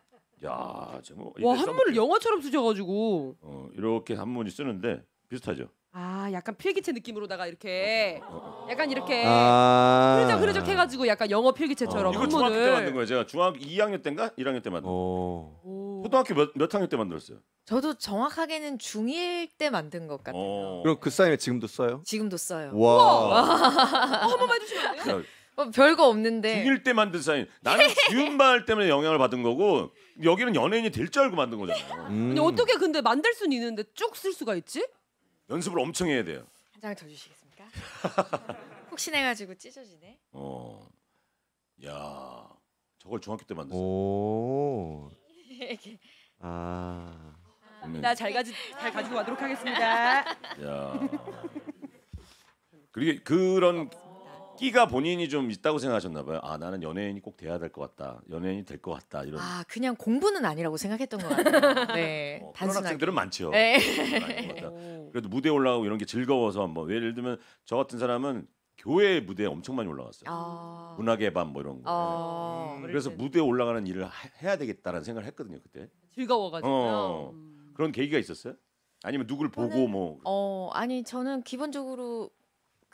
야, 정말 와 한문을 영어처럼 쓰셔가지고. 어, 이렇게 한문이 쓰는데 비슷하죠. 아, 약간 필기체 느낌으로다가 이렇게 어, 어, 어. 약간 이렇게 아. 흐르적 흐르적 해가지고 약간 영어 필기체처럼 이거 중학교 때 만든 거예요. 제가 중학 2학년 때인가 1학년 때 만든. 거. 오. 오. 초등학교 몇, 몇 학년 때 만들었어요? 저도 정확하게는 중1 때 만든 것 같아요. 그럼 그사인에 지금도 써요? 지금도 써요. 와. 아, 한 번만 주시면안 돼요? 그러니까 어, 별거 없는데. 죽일 때 만든 사인. 나는 예. 지음발 때문에 영향을 받은 거고 여기는 연예인이 될 줄 알고 만든 거잖아요. 음. 아니 어떻게 근데 만들 수는 있는데 쭉 쓸 수가 있지? 연습을 엄청 해야 돼요. 한 장 더 주시겠습니까? 혹시 해가지고 찢어지네. 어, 야, 저걸 중학교 때 만들었어. 오. 아. 나잘 가지 잘 가지고 가도록 하겠습니다. 야. 그리고 그런 기가 본인이 좀 있다고 생각하셨나 봐요. 아 나는 연예인이 꼭 돼야 될 것 같다. 연예인이 될 것 같다. 이런. 아 그냥 공부는 아니라고 생각했던 것 같아요. 네, 어, 그런 단순 학생들은 많죠. 네. 다 그래도 무대 올라가고 이런 게 즐거워서 뭐 예를 들면 저 같은 사람은 교회 무대에 엄청 많이 올라갔어요. 아. 문학의 밤뭐 이런 거. 아, 음. 그래서 무대에 올라가는 일을 하- 해야 되겠다라는 생각을 했거든요 그때. 즐거워가지고 어. 음. 그런 계기가 있었어요? 아니면 누구를 보고 뭐어 아니 저는 기본적으로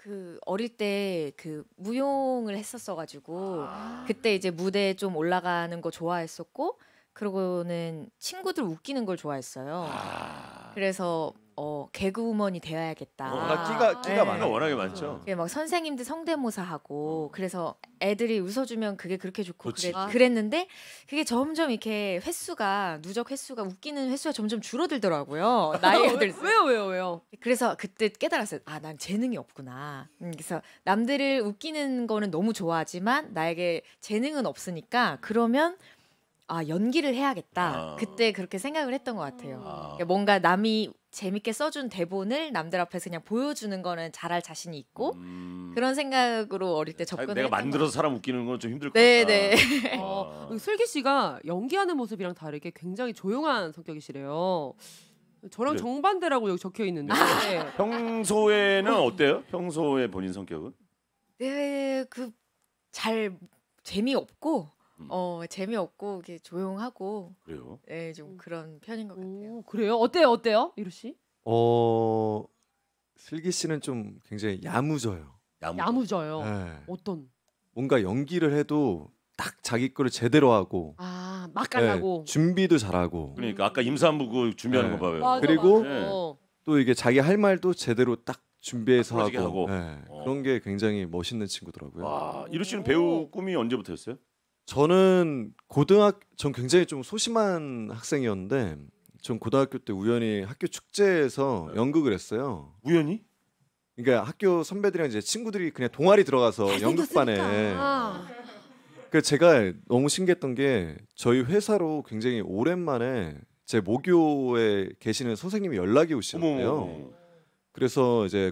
그 어릴 때 그 무용을 했었어가지고 아. 그때 이제 무대에 좀 올라가는 거 좋아했었고 그러고는 친구들 웃기는 걸 좋아했어요. 아. 그래서 어 개그우먼이 되어야겠다. 어, 아, 끼가 끼가 네. 많아 워낙에 많죠. 예, 막 선생님들 성대모사하고 어. 그래서 애들이 웃어주면 그게 그렇게 좋고 그렇 아. 그랬는데 그게 점점 이렇게 횟수가 누적 횟수가 웃기는 횟수가 점점 줄어들더라고요 나이가 들수록. 왜요 왜요 왜요? 그래서 그때 깨달았어요. 아, 난 재능이 없구나. 음, 그래서 남들을 웃기는 거는 너무 좋아하지만 나에게 재능은 없으니까 그러면 아, 연기를 해야겠다. 아. 그때 그렇게 생각을 했던 것 같아요. 아. 그러니까 뭔가 남이 재밌게 써준 대본을 남들 앞에서 그냥 보여주는 거는 잘할 자신이 있고 음... 그런 생각으로 어릴 때 접근을 내가 만들어서 사람 웃기는 건 좀 힘들 것 네네. 네. 어, 어. 슬기 씨가 연기하는 모습이랑 다르게 굉장히 조용한 성격이시래요. 저랑 그 정반대라고 여기 적혀 있는데. 네. 네. 평소에는 어때요? 평소에 본인 성격은? 네, 그 잘 재미없고 음. 어 재미없고 이게 조용하고 그래요? 네, 예, 좀 뭐 음. 그런 편인 것 같아요. 그래요? 어때요? 어때요? 이루 씨? 어 슬기 씨는 좀 굉장히 야무져요. 야무. 야무져요. 네. 어떤? 뭔가 연기를 해도 딱 자기 거를 제대로 하고 아 막간하고. 네, 준비도 잘하고 그러니까 아까 임산부 그 준비하는 네. 거 봐요. 맞아, 그리고- 맞아. 네. 어. 또 이게 자기 할 말도 제대로 딱 준비해서 하고, 하고. 네, 어. 그런 게 굉장히 멋있는 친구더라고요. 와, 이루 씨는 배우 꿈이 언제부터였어요? 저는 고등학 전 굉장히 좀 소심한 학생이었는데 전 고등학교 때 우연히 학교 축제에서 네. 연극을 했어요. 우연히? 그러니까 학교 선배들이랑 이제 친구들이 그냥 동아리 들어가서 연극반에 그 제가 너무 신기했던 게 저희 회사로 굉장히 오랜만에 제 모교에 계시는 선생님이 연락이 오셨는데요 그래서 이제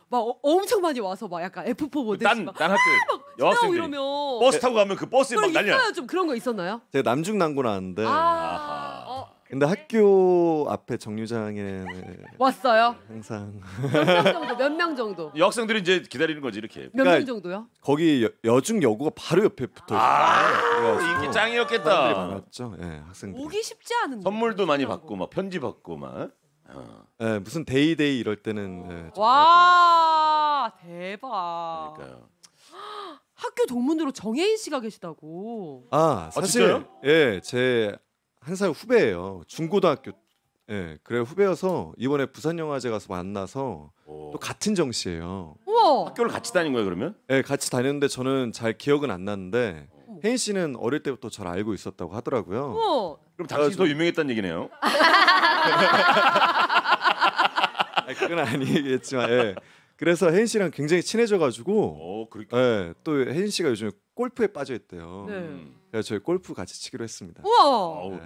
막 어, 엄청 많이 와서 막 약간 F4 모델 딴, 막, 딴 학교 아, 여학생들이 이러면 버스 타고 가면 그 버스에 막 날려. 있어요 좀 그런 거 있었나요? 제가 남중난고 나왔는데 아, 어, 근데 네. 학교 앞에 정류장에 왔어요? 항상 몇명 정도? 몇명 정도? 여학생들이 이제 기다리는 거지 이렇게. 몇명 그러니까 정도요? 거기 여, 중 여고가 바로 옆에 붙어 있어요. 아 인기 짱이었겠다. 많았죠. 예, 학생들. 오기 쉽지 않은데. 선물도 많이 받고 막 편지 받고 막. 어. 무슨 데이데이 이럴 때는 네, 와 대박. 그러니까요. 학교 동문으로 정혜인 씨가 계시다고. 아, 아 사실 진짜요? 예, 제 한 살 후배예요. 중고등학교 예, 그래 후배여서 이번에 부산 영화제 가서 만나서 오. 또 같은 정씨예요. 우와. 학교를 같이 다닌 거예요 그러면? 예, 같이 다녔는데 저는 잘 기억은 안 나는데 혜인 씨는 어릴 때부터 잘 알고 있었다고 하더라고요. 우와. 그럼 당신이 어, 더 유명했다는 얘기네요. 그건 아니겠지만 예. 그래서 혜인 씨랑 굉장히 친해져가지고 어, 그러니까. 예, 또 혜인 씨가 요즘 골프에 빠져있대요. 네. 음. 저희 골프 같이 치기로 했습니다. 우와.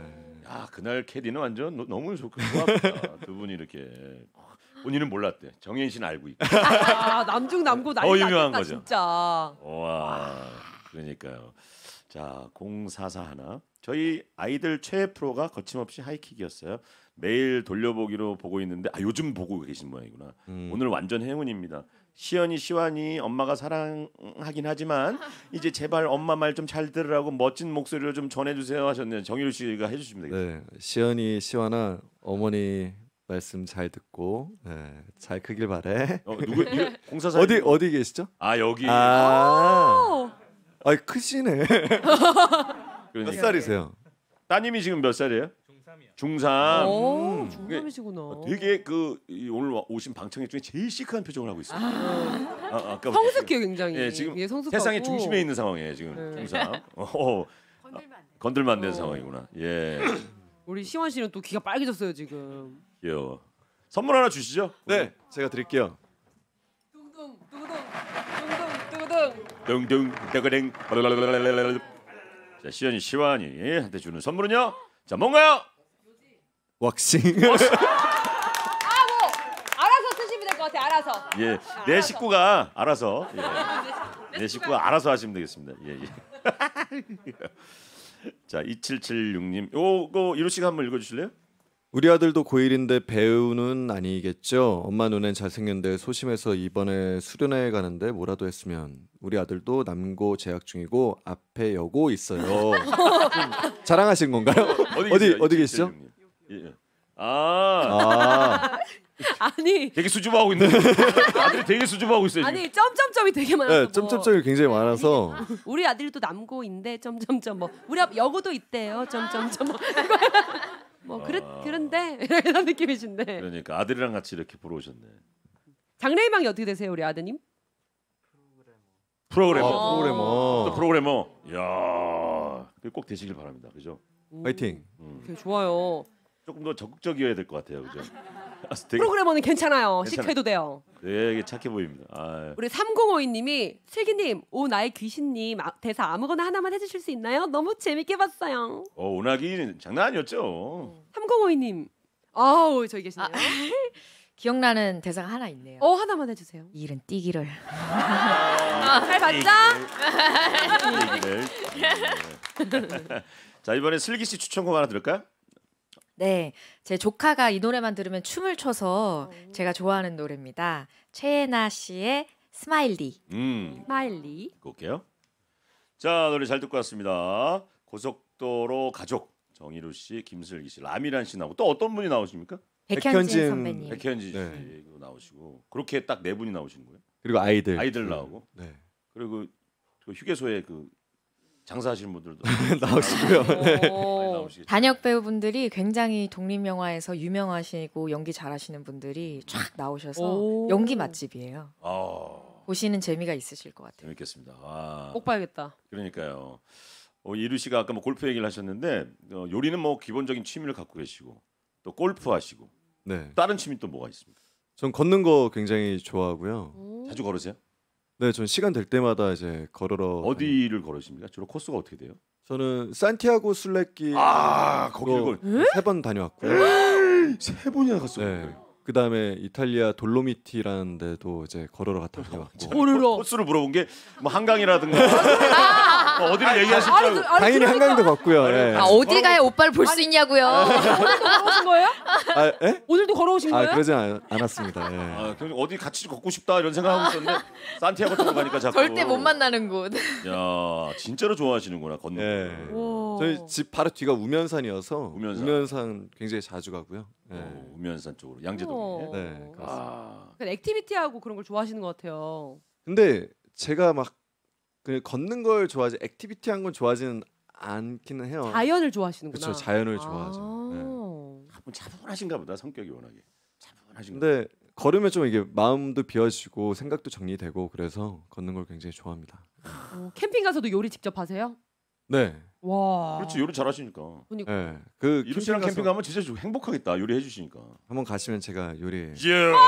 아 그날 캐디는 완전 너, 너무 좋고 다두 분이 이렇게 아, 본인은 몰랐대. 정혜인 씨는 알고 있고. 아, 남중 남고 난리 더겠다 진짜. 와 그러니까요. 자, 044 1 저희 아이들 최애 프로가 거침없이 하이킥이었어요. 매일 돌려보기로 보고 있는데 아 요즘 보고 계신 모양이구나. 음. 오늘 완전 행운입니다. 시연이 시완이 엄마가 사랑하긴 하지만 이제 제발 엄마 말 좀 잘 들으라고 멋진 목소리로 좀 전해주세요 하셨네요. 정일우 씨가 해주시면 네, 되겠습니다. 네, 시연이 시완아 어머니 말씀 잘 듣고 네, 잘 크길 바래. 어, 누구, 누구 공사사 어디 어디 계시죠? 아 여기. 아~ 아이 크시네. 몇 그러니까. 살이세요? 따님이 지금 몇 살이에요? 중삼. 오, 음. 중삼이시구나. 어, 되게 그 오늘 오신 방청객 중에 제일 시크한 표정을 하고 있어요. 아, 아, 아 성숙해 굉장히. 예, 지금 예, 세상의 중심에 있는 상황이에요 지금 네. 중삼. 어, 어, 건들면 안되 어. 상황이구나. 예. 우리 시원 씨는 또 귀가 빨개졌어요 지금. 귀여워. 선물 하나 주시죠. 네, 제가 드릴게요. 둥둥 둥둥. 둥둥 뜨그랭 자 시연이 시완이한테 주는 선물은요 자 뭔가요? 왁싱 아뭐 알아서 쓰시면 될 것 같아요 알아서 예내 아, 식구가 알아서 예. 아, 내 식구가 알아서 하시면 되겠습니다 예 예. 자 2776님 요거 이루 씨가 한번 읽어주실래요? 우리 아들도 고1인데 배우는 아니겠죠. 엄마 눈엔 잘생겼는데 소심해서 이번에 수련회 가는데 뭐라도 했으면 우리 아들도 남고 재학 중이고 앞에 여고 있어요. 자랑하신 건가요? 어디 어디, 어디 계시죠? 예, 예. 아. 아. 아니 되게 수줍어하고 있는 아들이 되게 수줍어하고 있어요. 지금. 아니 점점점이 되게 많아서 네, 뭐. 점점점이 굉장히 네. 많아서 우리 아들도 남고인데 점점점 뭐 우리 앞 여고도 있대요. 점점점 뭐. 뭐 그렇 아... 그런데 이런 느낌이신데. 그러니까 아들이랑 같이 이렇게 보러 오셨네. 장래희망이 어떻게 되세요, 우리 아드님? 프로그래머. 아, 프로그래머. 아. 프로그래머. 야꼭 되시길 바랍니다. 그죠? 음. 화이팅. 음. 좋아요. 조금 더 적극적이어야 될 것 같아요. 그죠? 되게- 프로그래머는 괜찮아요. 괜찮아요. 시켜도 돼요. 되게 착해 보입니다. 아, 예. 우리 3052님이 슬기님, 오 나의 귀신님 아, 대사 아무거나 하나만 해주실 수 있나요? 너무 재밌게 봤어요. 어, 오나기 장난 아니었죠. 3052님, 아우 저기 계시네요. 아, 기억나는 대사가 하나 있네요. 어 하나만 해주세요. 일은 뛰기를. 아, 잘 봤자? 자 이번에 슬기 씨 추천곡 하나 들을까요? 네. 제 조카가 이 노래만 들으면 춤을 춰서 어. 제가 좋아하는 노래입니다. 최애나 씨의 스마일리. 음. 스마일리. 볼게요. 자, 노래 잘 듣고 왔습니다. 고속도로 가족 정희루 씨, 김슬기 씨, 라미란 씨 나오고 또 어떤 분이 나오십니까? 백현진, 백현진 선배님. 백현진 씨 네. 나오시고 그렇게 딱 네 분이 나오시 거예요? 그리고 아이들. 아이들 나오고. 네. 그리고 그 휴게소에 그 장사하시는 분들도 네, 나오시고요. 네. 어, 단역 배우분들이 굉장히 독립 영화에서 유명하시고 연기 잘하시는 분들이 쫙 나오셔서 연기 맛집이에요. 아. 보시는 재미가 있으실 것 같아요. 재밌겠습니다. 아. 꼭 봐야겠다. 그러니까요. 어, 이루 씨가 아까 뭐 골프 얘기를 하셨는데 어, 요리는 뭐 기본적인 취미를 갖고 계시고 또 골프 하시고 네. 다른 취미 또 뭐가 있습니까? 전 걷는 거 굉장히 좋아하고요. 자주 걸으세요? 네, 전 시간 될 때마다 이제 걸으러 어디를 걸으십니까? 주로 코스가 어떻게 돼요? 저는 산티아고 순례길 아, 거기 네, 세번 다녀왔고요. 네. 세 번이나 갔어요. 네. 그 다음에 이탈리아 돌로미티라는 데도 이제 걸으러 갔다 왔고 걸으러 코스를 물어본 게 뭐 한강이라든가 아, 어, 어디를 얘기하실 줄알 당연히 그러니까. 한강도 걷고요. 예. 그러니까 아, 뭐 어디 가야 오빠를 볼 수 있냐고요. 오늘도 걸어오신 거예요? 아, 예? 오늘도 걸어오신 아, 거예요? 그러진 않, 않았습니다. 예. 아, 그럼 어디 같이 걷고 싶다 이런 생각하고 있었는데 산티아고 쪽으 가니까 자꾸. 절대 못 만나는 곳. 야, 진짜로 좋아하시는구나 걷는 예. 거. 저희 집 바로 뒤가 우면산이어서 우면산. 우면산, 굉장히 자주 가고요. 예. 어, 우면산 쪽으로 양재동 네. 그렇습니다. 아, 약 액티비티하고 그런 걸 좋아하시는 것 같아요. 근데 제가 막그 걷는 걸 좋아하지 액티비티한 건 좋아하지는 않기는 해요. 자연을 좋아하시는구나. 그렇죠. 자연을 좋아하죠. 아. 네. 차분하신가 보다 성격이 워낙에 차분하신가. 근데 걸으면 좀 이게 마음도 비워지고 생각도 정리되고 그래서 걷는 걸 굉장히 좋아합니다. 어, 캠핑 가서도 요리 직접 하세요? 네. 와. 그렇지 요리 잘하시니까. 그러니까. 네. 그 이루 씨랑 캠핑, 가면 진짜 행복하겠다 요리해 주시니까. 한번 가시면 제가 요리. 예. 어.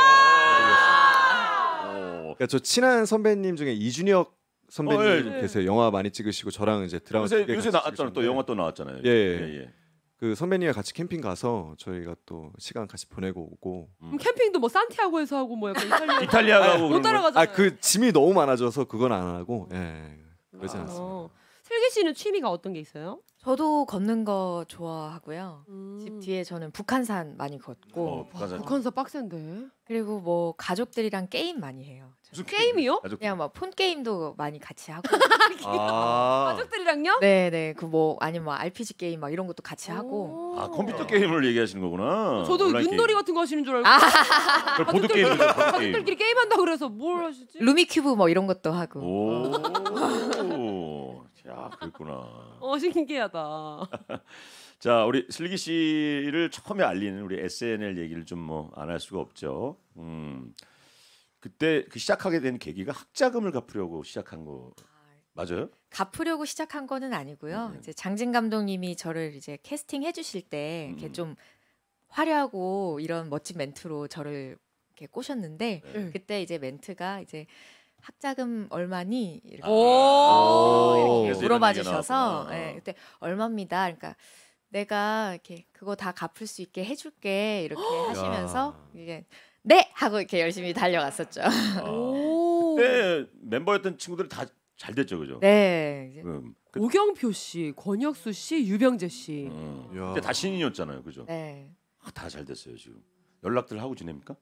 그러니까 저 친한 선배님 중에 이준혁 선배님 어, 예. 계세요. 영화 많이 찍으시고 저랑 이제 드라마 요새, 요새 나왔잖아 또 영화 또 나왔잖아요. 예, 예. 예, 예. 그 선배님과 같이 캠핑 가서 저희가 또 시간 같이 보내고 오고 음. 캠핑도 뭐 산티아고에서 하고 뭐 약간 이탈리아 이탈리아 가고 네, 못 따라가잖아요. 아, 아그 짐이 너무 많아져서 그건 안 하고 예. 예. 그러지 아, 않습니다. 어. 슬기 씨는 취미가 어떤 게 있어요? 저도 걷는 거 좋아하고요. 음. 집 뒤에 저는 북한산 많이 걷고 어, 북한산. 어, 북한사 빡센데. 그리고 뭐 가족들이랑 게임 많이 해요. 무슨 게임이요? 네, 그냥 막폰 뭐 게임도 많이 같이 하고. 아, 가족들이랑요? 네네 그 뭐 아니면 뭐 RPG 게임 막 이런 것도 같이 하고. 아 컴퓨터 게임을 얘기하시는 거구나. 저도 온 윷놀이 같은 거 하시는 줄 알고 아. 그걸 보 보드 게임. 가족들끼리 게임한다 그래서 뭘 하시지? 루미큐브 뭐 이런 것도 하고. 오. 어. 야, 그랬구나. 어 신기하다. 자, 우리 슬기 씨를 처음에 알리는 우리 SNL 얘기를 좀 뭐 안 할 수가 없죠. 음. 그때 그 시작하게 된 계기가 학자금을 갚으려고 시작한 거 맞아요? 갚으려고 시작한 거는 아니고요. 네. 이제 장진 감독님이 저를 이제 캐스팅 해주실 때 이렇게 음. 좀 화려하고 이런 멋진 멘트로 저를 이렇게 꼬셨는데 네. 그때 이제 멘트가 이제 학자금 얼마니 이렇게, 오~ 아. 어, 이렇게 물어봐 주셔서 네, 그때 얼마입니다. 그러니까 내가 이렇게 그거 다 갚을 수 있게 해줄게 이렇게 하시면서 이게 네 하고 이렇게 열심히 달려갔었죠. 아. 그때 멤버였던 친구들 다 잘 됐죠, 그죠? 네. 음, 그, 오경표 씨, 권혁수 씨, 유병재 씨. 음. 그때 다 신인이었잖아요, 그죠? 네. 아, 다잘 됐어요 지금. 연락들 하고 지냅니까?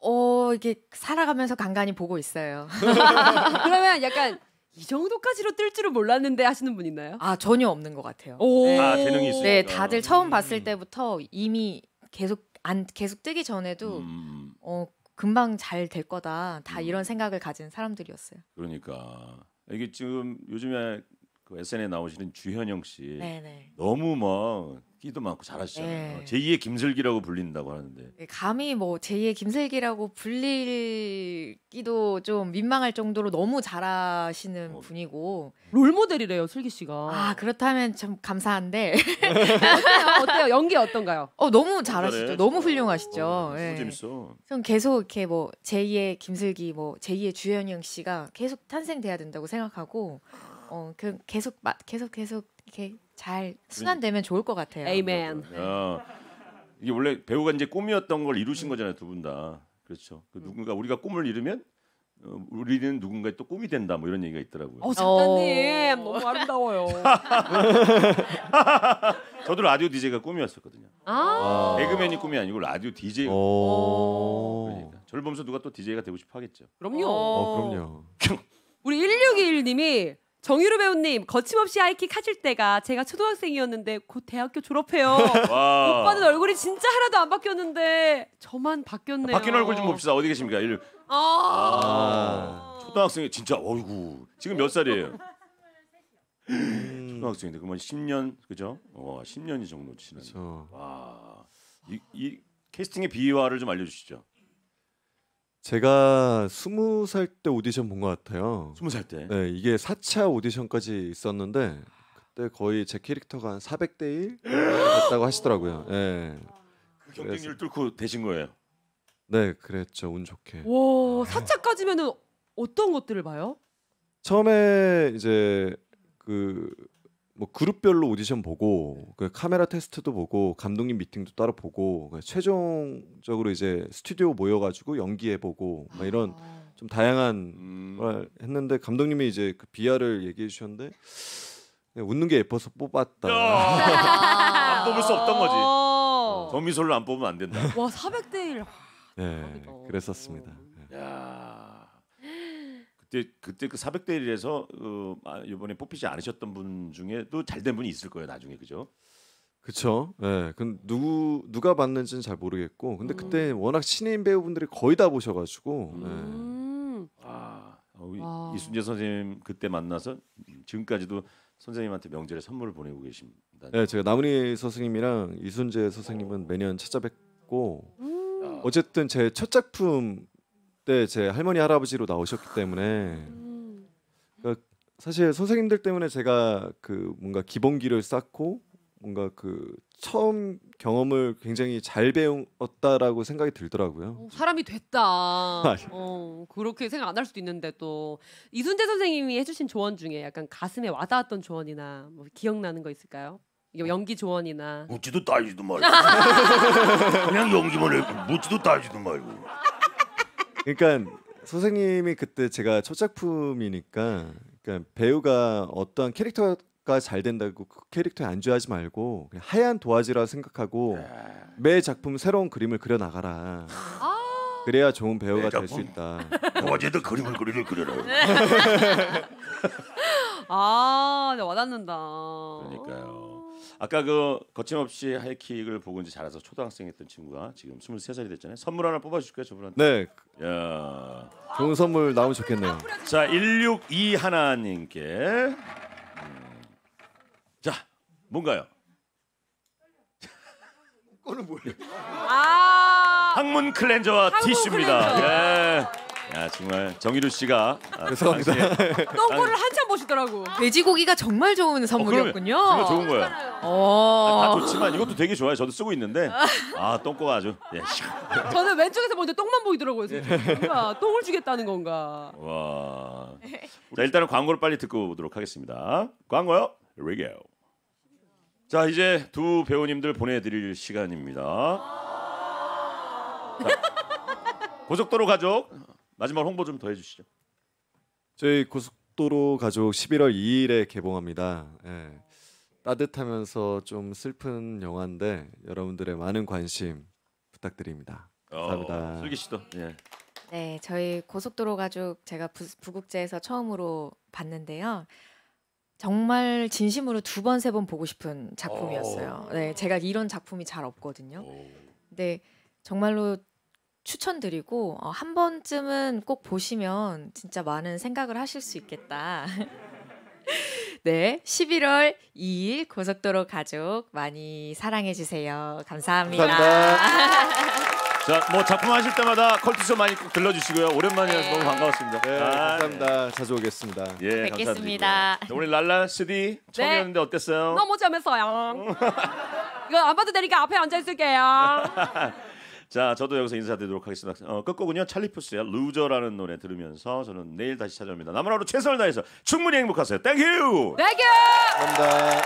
어, 이게 살아가면서 간간히 보고 있어요. 그러면 약간 이 정도까지로 뜰 줄은 몰랐는데 하시는 분 있나요? 아, 전혀 없는 것 같아요. 네. 아, 재능이 있으니 네, 다들 처음 봤을 음. 때부터 이미 계속 안 계속 뜨기 전에도 음. 어, 금방 잘 될 거다. 다 음. 이런 생각을 가진 사람들이었어요. 그러니까 이게 지금 요즘에 그 SNS에 나오시는 주현영 씨 네네. 네. 너무 막 끼도 많고 잘하시잖아요. 네. 제2의 김슬기라고 불린다고 하는데 네, 감히 뭐 제2의 김슬기라고 불릴기도좀 민망할 정도로 너무 잘하시는 어. 분이고 롤모델이래요 슬기 씨가. 아 그렇다면 참 감사한데 어때요? 어때요? 연기 어떤가요? 어 너무 잘하시죠. 잘해. 너무 훌륭하시죠. 어, 예. 재밌어. 전 계속 이렇게 뭐 제2의 김슬기, 뭐 제2의 주현영 씨가 계속 탄생돼야 된다고 생각하고 어 그, 계속 마, 계속 계속 이렇게 잘 그러니까. 순환되면 좋을 것 같아요. 에이맨. 아, 이게 원래 배우가 이제 꿈이었던 걸 이루신 거잖아요, 두 분 다. 그렇죠. 그 음. 누군가 우리가 꿈을 이루면 어, 우리는 누군가의 또 꿈이 된다 뭐 이런 얘기가 있더라고요. 어, 작가님 어. 너무 아름다워요. 저도 라디오 DJ가 꿈이었었거든요. 아. 아~ 개그맨이 꿈이 아니고 라디오 DJ. 그러니까 저를 보면서 누가 또 DJ가 되고 싶어 하겠죠. 그럼요. 어, 그럼요. 우리 1621님이 정유루 배우님 거침없이 하이킥 하실 때가 제가 초등학생이었는데 곧 대학교 졸업해요. 오빠는 얼굴이 진짜 하나도 안 바뀌었는데 저만 바뀌었네요. 바뀐 얼굴 좀 봅시다. 어디 계십니까? 일. 아. 아. 초등학생이 진짜 어이구. 지금 몇 살이에요? 음. 초등학생인데 그러면 10년 그죠? 어, 10년이 정도 지난. 그렇 와. 이, 이 캐스팅의 비화를 좀 알려 주시죠. 제가 스무 살 때 오디션 본 것 같아요. 스무 살 때. 네, 이게 4차 오디션까지 있었는데 그때 거의 제 캐릭터가 한 400대 1 됐다고 하시더라고요. 예. 그 경쟁률 뚫고 되신 거예요. 네, 그랬죠. 운 좋게. 와, 4차까지면은 어떤 것들을 봐요? 처음에 이제 그뭐 그룹별로 오디션 보고 그 카메라 테스트도 보고 감독님 미팅도 따로 보고 그러니까 최종적으로 이제 스튜디오 모여가지고 연기해 보고 막 이런 아. 좀 다양한 음. 걸 했는데 감독님이 이제 그 비하를 얘기해 주셨는데 웃는 게 예뻐서 뽑았다. 안 뽑을 수 없던 거지. 어. 어 미솔로안 뽑으면 안 된다. 와 400대 1. 네, 그랬었습니다. 그때 그때 그 400대 1에서 어, 이번에 아, 뽑히지 않으셨던 분 중에도 잘된 분이 있을 거예요 나중에 그죠? 그쵸. 예. 네. 근 누구 누가 봤는지는 잘 모르겠고, 근데 음. 그때 워낙 신인 배우분들이 거의 다 보셔가지고. 예. 음. 네. 아, 어, 이순재 선생님 그때 만나서 지금까지도 선생님한테 명절에 선물을 보내고 계십니다. 네, 제가 나문희 선생님이랑 이순재 선생님은 매년 찾아뵙고 음. 아. 어쨌든 제 첫 작품 그때 제 할머니 할아버지로 나오셨기 때문에 음. 그러니까 사실 선생님들 때문에 제가 그 뭔가 기본기를 쌓고 뭔가 그 처음 경험을 굉장히 잘 배웠다라고 생각이 들더라고요. 어, 사람이 됐다. 어, 그렇게 생각 안 할 수도 있는데 또 이순재 선생님이 해주신 조언 중에 약간 가슴에 와닿았던 조언이나 뭐 기억나는 거 있을까요? 연기 조언이나 묻지도 따지도 말고 그냥 연기만 해 묻지도 따지도 말고 그러니까 선생님이 그때 제가 첫 작품이니까 그러니까 배우가 어떠한 캐릭터가 잘 된다고 그 캐릭터에 안주하지 말고 그냥 하얀 도화지라 생각하고 네. 매 작품 새로운 그림을 그려 나가라. 아. 그래야 좋은 배우가 될 수 있다. 어제도 그림을 그리를 그려라. 네. 아, 네, 와닿는다. 그러니까요. 아까 그 거침없이 하이킥을 보고 이제 자라서 초등학생 이었던 친구가 지금 23살이 됐잖아요. 선물 하나 뽑아 주실까요, 저분한테? 네. 야. 좋은 선물 나오면 좋겠네요. 자, 162 하나 님께. 음. 자, 뭔가요? 그거는 뭐예요? 아! 항문 클렌저와 항문 티슈입니다. 클렌저. 예. 야 아, 정말 정희루 씨가 아, 죄송합니다. 똥꼬를 한참 보시더라고. 돼지고기가 정말 좋은 어, 선물이었군요. 정말 좋은 거야. 아, 다 좋지만 이것도 되게 좋아요. 저도 쓰고 있는데 아 똥꼬가 아주 예. 저는 왼쪽에서 먼저 똥만 보이더라고요. 뭔가 똥을 주겠다는 건가. 와. 자 일단은 광고를 빨리 듣고 오도록 하겠습니다. 광고요. 리게오. 자 이제 두 배우님들 보내드릴 시간입니다. 자, 고속도로 가족 마지막 홍보 좀 더 해주시죠. 저희 고속도로 가족 11월 2일에 개봉합니다. 예. 따뜻하면서 좀 슬픈 영화인데 여러분들의 많은 관심 부탁드립니다. 어, 감사합니다. 어, 슬기 씨도. 예. 네, 저희 고속도로 가족 제가 부, 부국제에서 처음으로 봤는데요. 정말 진심으로 두 번 세번 번 보고 싶은 작품이었어요. 어. 네, 제가 이런 작품이 잘 없거든요. 근 정말로 추천드리고 어, 한 번쯤은 꼭 보시면 진짜 많은 생각을 하실 수 있겠다. 네, 11월 2일 고속도로 가족 많이 사랑해 주세요. 감사합니다. 감사합니다. 자, 뭐 작품 하실 때마다 컬투쇼 많이 꼭 들러주시고요. 오랜만이라서 네. 너무 반가웠습니다. 네, 아, 감사합니다. 네. 자주 오겠습니다. 예, 뵙겠습니다. 네, 오늘 랄라 CD 처음이었는데 네. 어땠어요? 너무 재밌어요. 이거 안 봐도 되니까 앞에 앉아 있을게요. 자, 저도 여기서 인사드리도록 하겠습니다. 어, 끝곡은요. 찰리 푸스의 루저라는 노래 들으면서 저는 내일 다시 찾아옵니다. 남은 하루 최선을 다해서 충분히 행복하세요. 땡큐. 땡큐. 감사합니다.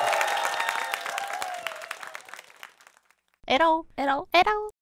에러, 에러, 에러.